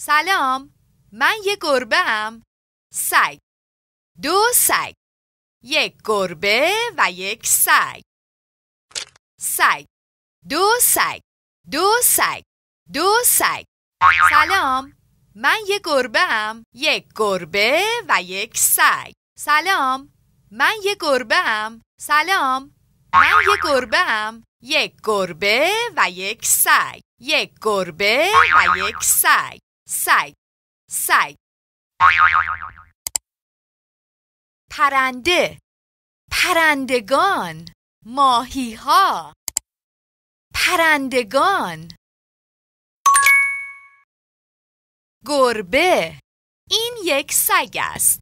سلام من یه گربه هم سگ دو سگ یک گربه و یک سگ سگ دو سگ دو سگ دو سگ سلام من یه گربه یک گربه و یک سگ سلام من یه گربه سلام من یه گربه یک گربه و یک سگ یک گربه و یک سگ سگ سگ پرنده پرندگان ماهی ها پرندگان گربه این یک سگ است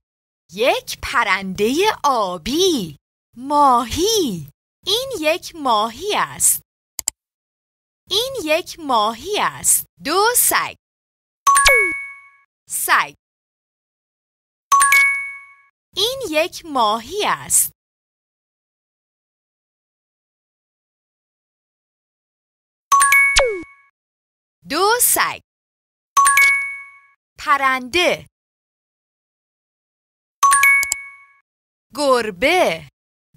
یک پرنده آبی ماهی این یک ماهی است این یک ماهی است دو سگ سگ این یک ماهی است. دو سگ پرنده گربه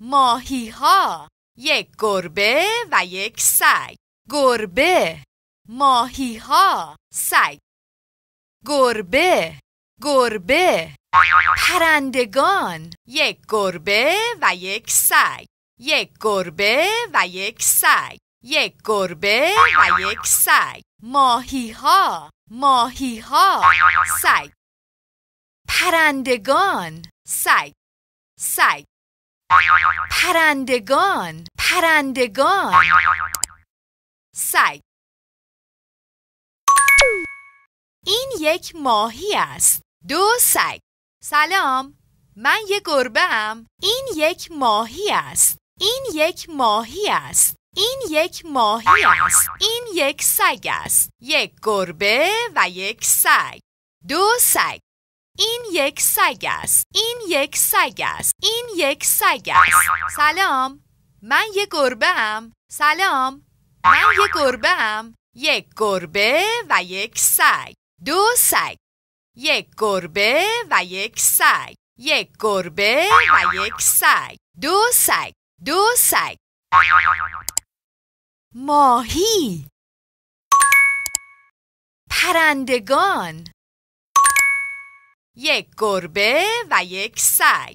ماهی ها یک گربه و یک سگ گربه ماهی ها سگ گربه گربه پرندگان یک گربه و یک سگ یک گربه و یک سگ یک گربه و یک سگ ماهی ها ماهی ها سگ پرندگان سگ سگ پرندگان پرندگان سگ این یک ماهی است دو سگ سلام من یک گربه ام این یک ماهی است این یک ماهی است این یک ماهی است این یک سگ است یک گربه و یک سگ دو سگ این یک سگ است این یک سگ است این یک سگ است سلام من یک گربه ام سلام من یک گربه ام یک گربه و یک سگ دو سگ یک گربه و یک سگ یک گربه و یک سگ دو سگ دو سگ ماهی پرندگان یک گربه و یک سگ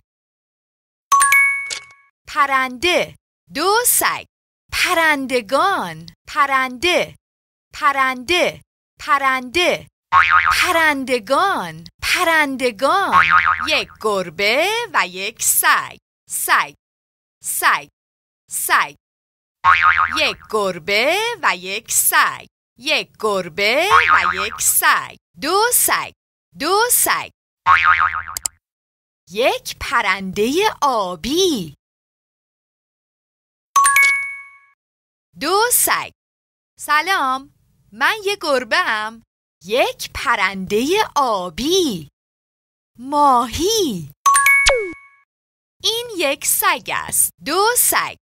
پرنده دو سگ پرندگان پرنده پرنده پرنده پرندگان پرندگان یک گربه و یک سگ سگ سگ سگ یک گربه و یک سگ یک گربه و یک سگ دو سگ دو سگ یک پرنده آبی دو سگ سلام من یک گربه ام یک پرنده آبی ماهی این یک سگ است دو سگ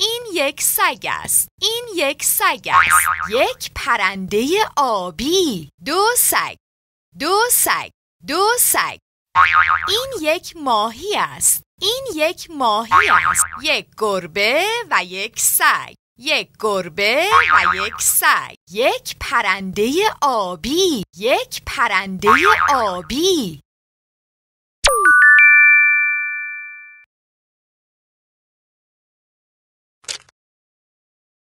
این یک سگ است این یک سگ است یک پرنده آبی دو سگ دو سگ دو سگ این یک ماهی است این یک ماهی است یک گربه و یک سگ یک گربه و یک سگ یک پرنده آبی یک پرنده آبی